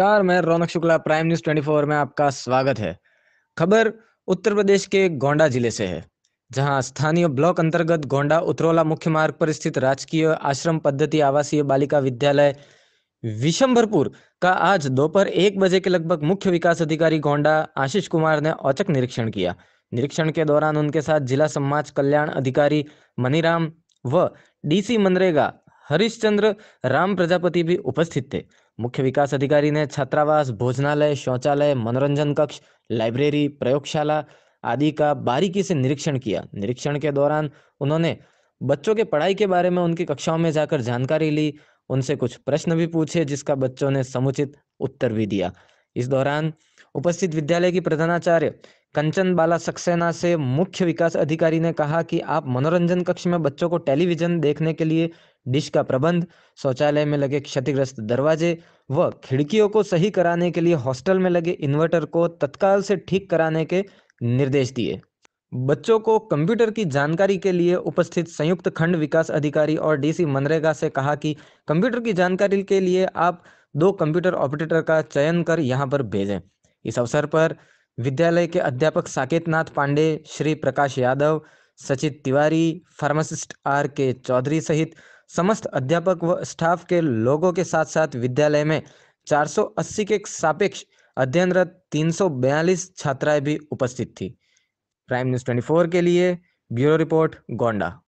नमस्कार मैं रौनक Shukla prime news 24 में आपका स्वागत है खबर उत्तर प्रदेश के गोंडा जिले से है जहां स्थानीय ब्लॉक अंतर्गत गोंडा उतरोला मुख्य मार्ग पर स्थित राजकीय आश्रम पद्धति आवासीय बालिका विद्यालय विशंभरपुर का आज दोपहर एक बजे के लगभग मुख्य विकास अधिकारी गोंडा आशीष कुमार ने औचक निरीक्षण किया निरीक्षण के दौरान उनके साथ जिला समाज कल्याण अधिकारी मनीराम व डीसी मनरेगा हरिश्चंद्र राम प्रजापति भी उपस्थित थे मुख्य विकास अधिकारी ने छात्रावास भोजनालय शौचालय मनोरंजन कक्ष लाइब्रेरी प्रयोगशाला आदि का बारीकी से निरीक्षण किया निरीक्षण के दौरान उन्होंने बच्चों के पढ़ाई के बारे में उनकी कक्षाओं में जाकर जानकारी ली उनसे कुछ प्रश्न भी पूछे जिसका बच्चों ने समुचित उत्तर भी दिया इस दौरान उपस्थित विद्यालय की प्रधानाचार्य कंचन बाला सक्सेना से मुख्य विकास अधिकारी ने कहा कि आप मनोरंजन कक्ष में बच्चों को टेलीविजन देखने के लिए डिश का प्रबंध शौचालय में लगे क्षतिग्रस्त दरवाजे व खिड़कियों को सही कराने के लिए हॉस्टल में लगे इन्वर्टर को तत्काल से ठीक कराने के निर्देश दिए बच्चों को कंप्यूटर की जानकारी के लिए उपस्थित संयुक्त खंड विकास अधिकारी और डीसी मनरेगा से कहा कि कंप्यूटर की जानकारी के लिए आप दो कंप्यूटर ऑपरेटर का चयन कर यहाँ पर भेजें इस अवसर पर विद्यालय के अध्यापक Saket Nath Pandey Shri Prakash Yadav Sachit Tiwari pharmacist R K Chaudhary सहित समस्त अध्यापक व स्टाफ के लोगों के साथ साथ विद्यालय में 480 के सापेक्ष अध्ययनरत 342 छात्राएं भी उपस्थित थी प्राइम न्यूज 24 के लिए ब्यूरो रिपोर्ट गोंडा